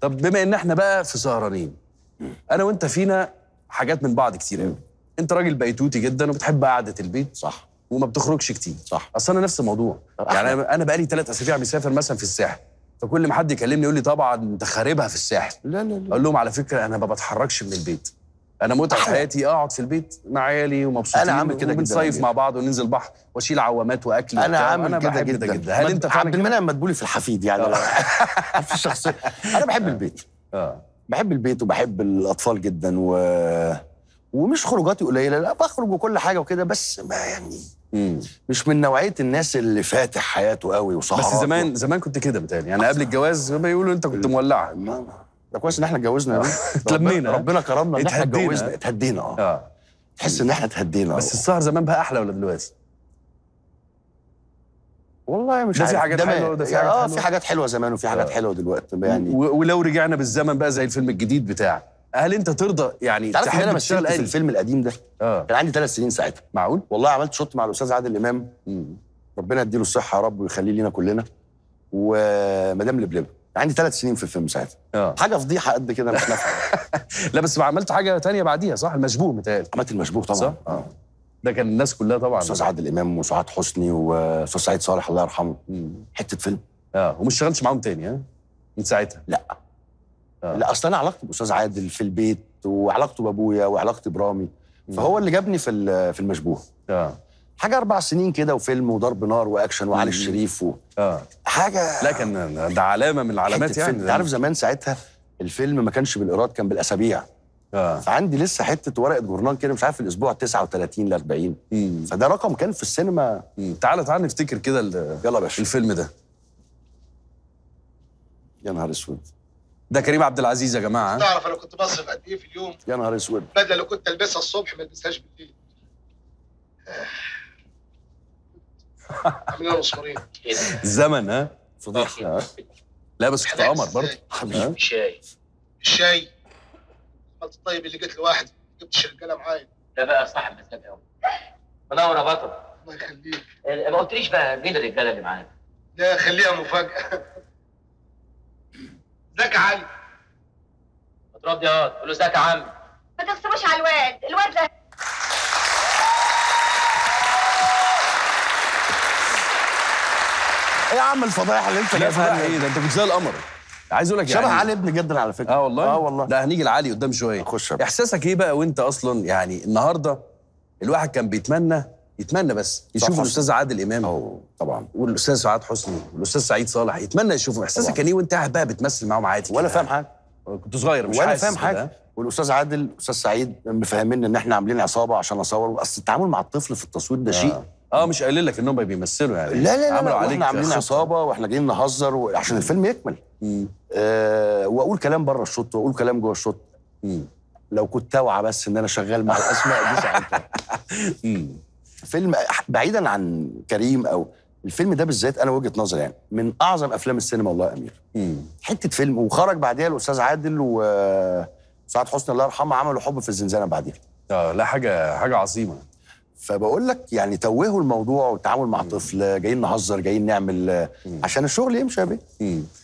طب بما ان احنا بقى في سهرانين انا وانت فينا حاجات من بعض كتير قوي انت راجل بيتوتي جدا وبتحب قعده البيت صح وما بتخرجش كتير صح اصل انا نفس الموضوع أه، يعني انا بقالي ثلاث اسابيع مسافر مثلا في الساحل فكل ما حد يكلمني يقول لي طبعا انت خاربها في الساحل لا لا لا اقول لهم على فكره انا ما بتحركش من البيت انا متعه حياتي اقعد في البيت مع عيالي ومبسوطين انا عامل كده جدا بنصيف مع بعض وننزل بحر واشيل عوامات واكل انا عامل كده جدا جدا هل انت عبد المنعم مدبولي في الحفيد يعني آه. في الشخصيه انا بحب آه. البيت اه بحب البيت وبحب الاطفال جدا و ومش خروجاتي قليله لا بخرج وكل حاجه وكده بس ما يعني مم. مش من نوعيه الناس اللي فاتح حياته قوي وصحراته بس زمان زمان كنت كده بتاني يعني قبل الجواز بيقولوا انت كنت مولعه ده كويس ان احنا اتجوزنا يا اتلمينا ربنا كرمنا ان احنا اتجوزنا اتهدينا آه. اه تحس ان احنا اتهدينا بس السهر زمان بقى احلى ولا دلوقتي؟ والله مش ده في آه، حاجات حلوه ده في حاجات حلوه اه في حاجات حلوه زمان وفي حاجات آه. حلوه دلوقتي يعني ولو رجعنا بالزمن بقى زي الفيلم الجديد بتاع هل انت ترضى يعني تعرف ان انا مثلت في الفيلم القديم ده آه. كان عندي ثلاث سنين ساعتها معقول والله عملت شوت مع الاستاذ عادل امام ربنا يديله الصحه يا رب ويخليه لينا كلنا ومدام لبلبه عندي ثلاث سنين في الفيلم ساعتها اه حاجه فضيحه قد كده مش نافعه لا بس عملت حاجه تانية بعديها صح المشبوه متهيألي عملت المشبوه طبعا صح؟ اه ده كان الناس كلها طبعا استاذ عادل امام وسعاد حسني واستاذ سعيد صالح الله يرحمه حته فيلم اه وما اشتغلتش معاهم تاني ها من ساعتها لا آه. لا اصل انا علاقتي باستاذ عادل في البيت وعلاقته بابويا وعلاقتي برامي فهو اللي جابني في في المشبوه اه حاجه اربع سنين كده وفيلم وضرب نار واكشن وعلي الشريف و... اه حاجه لكن ده علامه من العلامات يعني انت عارف زمان ساعتها الفيلم ما كانش بالايراد كان بالاسابيع آه. فعندي لسه حته ورقه جورنال كده مش عارف الاسبوع 39 ل 40 فده رقم كان في السينما مم. تعالى تعالى نفتكر كده يلا باشا الفيلم ده يا نهار اسود ده كريم عبد العزيز يا جماعه تعرف انا كنت بصرف قد ايه في اليوم يا نهار اسود بدله اللي كنت البسها الصبح ما البسهاش بالليل آه. كلنا الزمن ها فضيحه لا بس كنت قمر برضه حبيبي شاي الشاي عملت الطيب اللي قلت لواحد جبت القلم معايا ده بقى صاحب مزاج أوي منور يا بطل الله يخليك إيه، ما قلتليش بقى مين الرجاله اللي معانا لا خليها مفاجاه ازيك يا علي ما ترد يا قول له ازيك يا عم ما تغصبوش على الواد الواد ده ايه يا عم الفضايح اللي انت جايبها ايه ده انت كنت زي القمر عايز اقول لك شبه يعني علي ابن جدا على فكره اه والله اه والله لا هنيجي لعلي قدام شويه خش احساسك ايه بقى وانت اصلا يعني النهارده الواحد كان بيتمنى يتمنى بس يشوف الاستاذ عادل امام أوه. طبعا والاستاذ سعاد حسني والاستاذ سعيد صالح يتمنى يشوفهم احساسك كان ايه وانت قاعد بقى بتمثل معاهم عادي ولا فاهم حاجه آه، كنت صغير مش ولا فاهم حاجه والاستاذ عادل والاستاذ سعيد مفهمين ان احنا عاملين عصابه عشان اصور اصل التعامل مع الطفل في التصوير ده آه. شيء اه مش قايل لك انهم بيمثلوا يعني لا لا لا عملوا عليك احنا عاملين عصابه واحنا جايين نهزر عشان الفيلم يكمل آه واقول كلام بره الشوط واقول كلام جوه الشوط لو كنت اوعى بس ان انا شغال مع الاسماء دي ساعتها فيلم بعيدا عن كريم او الفيلم ده بالذات انا وجهه نظري يعني من اعظم افلام السينما والله يا امير مم. حته فيلم وخرج بعديها الاستاذ عادل وسعاد آه، حسني الله يرحمه عملوا حب في الزنزانه بعديها اه لا حاجه حاجه عظيمه فبقول لك يعني توهوا الموضوع والتعامل مع طفل جايين نهزر جايين نعمل عشان الشغل يمشي يا بيه